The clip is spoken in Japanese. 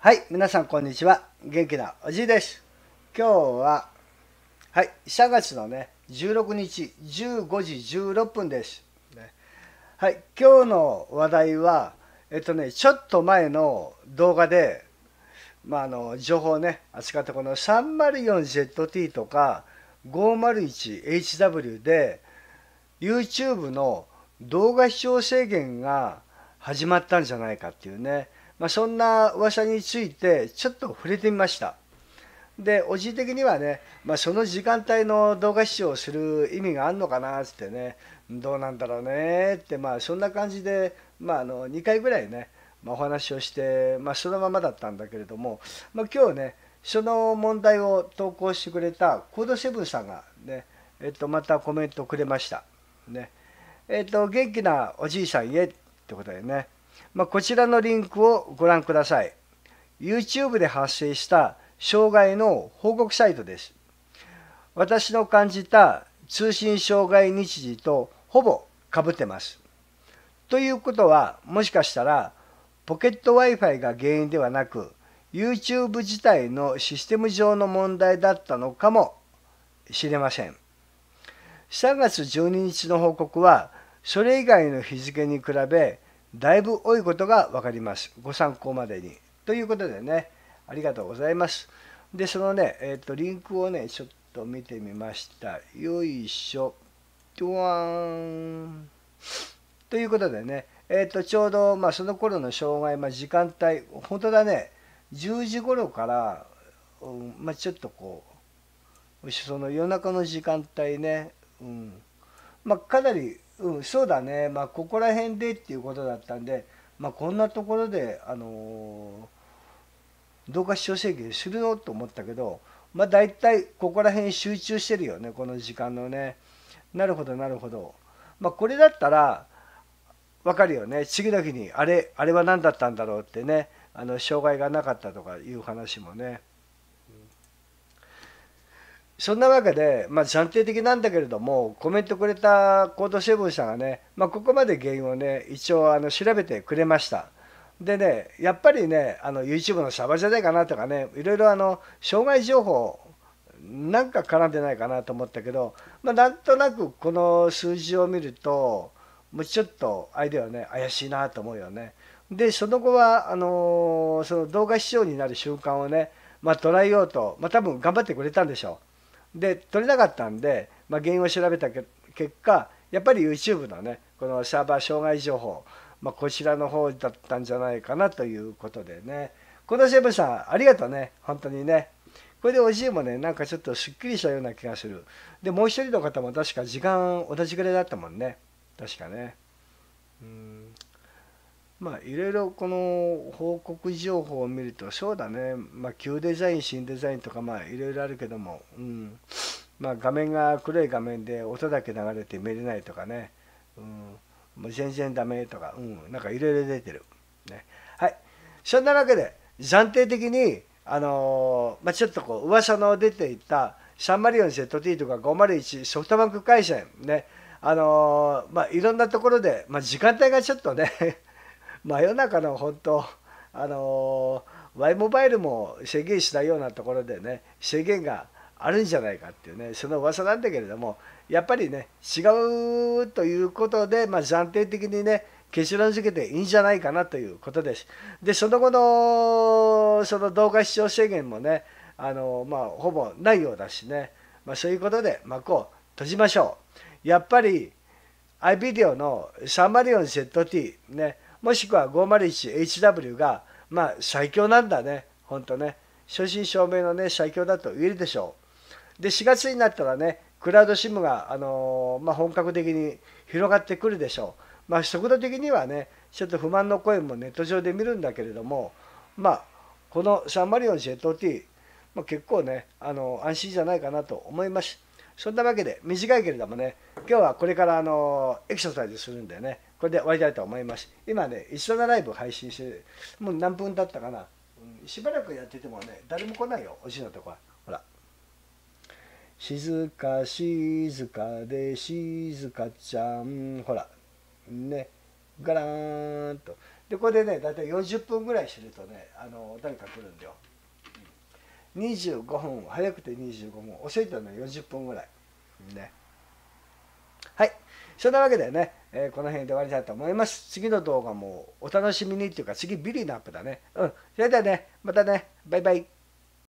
はい、皆さんこんにちは。元気なおじいです。今日は、はい、3月のね、16日15時16分です。ね、はい、今日の話題は、えっとね、ちょっと前の動画で、まあ、あの情報をね、扱ったこの 304ZT とか 501HW で、YouTube の動画視聴制限が始まったんじゃないかっていうね、まあ、そんな噂についてちょっと触れてみました。で、おじい的にはね、まあ、その時間帯の動画視聴をする意味があるのかなってね、どうなんだろうねって、まあ、そんな感じで、まあ、あの2回ぐらいね、まあ、お話をして、まあ、そのままだったんだけれども、まあ、今日ね、その問題を投稿してくれたコードセブンさんがね、えっと、またコメントくれました。ね。えっと、元気なおじいさんへってことだよね。まあ、こちらのリンクをご覧ください。YouTube で発生した障害の報告サイトです。私の感じた通信障害日時とほぼかぶってます。ということは、もしかしたら、ポケット Wi-Fi が原因ではなく、YouTube 自体のシステム上の問題だったのかもしれません。3月12日の報告は、それ以外の日付に比べ、だいぶ多いことが分かります。ご参考までに。ということでね、ありがとうございます。で、そのね、えっ、ー、と、リンクをね、ちょっと見てみました。よいしょ。ドワーン。ということでね、えっ、ー、と、ちょうど、まあ、その頃の障害、まあ、時間帯、本当だね、10時頃から、うん、まあ、ちょっとこう、その夜中の時間帯ね、うん、まあ、かなりうん、そうだね、まあ、ここら辺でっていうことだったんで、まあ、こんなところで、あのー、どうか視聴請求するのと思ったけど、まあ、大体ここら辺集中してるよね、この時間のね。なるほど、なるほど。まあ、これだったら、わかるよね。次の日に、あれ、あれは何だったんだろうってね、あの障害がなかったとかいう話もね。そんなわけで、まあ、暫定的なんだけれども、コメントくれたコードセブンさんがね、まあ、ここまで原因をね、一応あの調べてくれました。でね、やっぱりね、あの YouTube のサバじゃないかなとかね、いろいろあの障害情報、なんか絡んでないかなと思ったけど、まあ、なんとなくこの数字を見ると、もうちょっとアイデアはね、怪しいなと思うよね。で、その後は、あのー、その動画視聴になる習慣をね、まあ、捉えようと、まあ、多分頑張ってくれたんでしょう。で取れなかったんで、まあ、原因を調べた結果やっぱり YouTube のねこのサーバー障害情報、まあ、こちらの方だったんじゃないかなということでねこのシェブさんありがとうね本当にねこれでおじいもねなんかちょっとすっきりしたような気がするでもう一人の方も確か時間同じぐらいだったもんね確かねうんまあいろいろこの報告情報を見るとそうだね、まあ、旧デザイン新デザインとかまあいろいろあるけども、うんまあ、画面が黒い画面で音だけ流れて見れないとかね、うん、もう全然ダメとか、うん、なんかいろいろ出てる、ね、はいそんなわけで暫定的にあのー、まあ、ちょっとこう噂の出ていたャンマリオン ZT とか501ソフトバンク回線ねあのー、まあ、いろんなところで、まあ、時間帯がちょっとね真夜中の本当あの Y モバイルも制限したようなところでね制限があるんじゃないかっていうねその噂なんだけれどもやっぱりね違うということで、まあ、暫定的にね結論付けていいんじゃないかなということです。でその後のその動画視聴制限もねあの、まあ、ほぼないようだしね、まあ、そういうことで幕を閉じましょう。やっぱり iVideo のサンマリオン ZT ねもしくは 501HW が、まあ、最強なんだね、本当ね。正真正銘のね、最強だと言えるでしょう。で、4月になったらね、クラウドシムが、あのー、まあ、本格的に広がってくるでしょう。まあ、速度的にはね、ちょっと不満の声もネット上で見るんだけれども、まあ、このサンマリオン z t まあ、結構ね、あのー、安心じゃないかなと思います。そんなわけで、短いけれどもね、今日はこれから、あのー、エクササイズするんでね、これで終わりたいと思います。今ね、一緒なライブ配信して、もう何分だったかな。うん、しばらくやっててもね、誰も来ないよ、おじいのとこは。ほら。静か静かで静かちゃん。ほら。ね。ガラーンと。で、これでね、だいたい40分ぐらいしてるとね、あの、誰か来るんだよ。25分、早くて25分、遅いとね、40分ぐらい。ね。はい。そんなわけでね、えー、この辺で終わりたいと思います。次の動画もお楽しみにっていうか、次ビリのアップだね。うん。それではね、またね、バイバイ。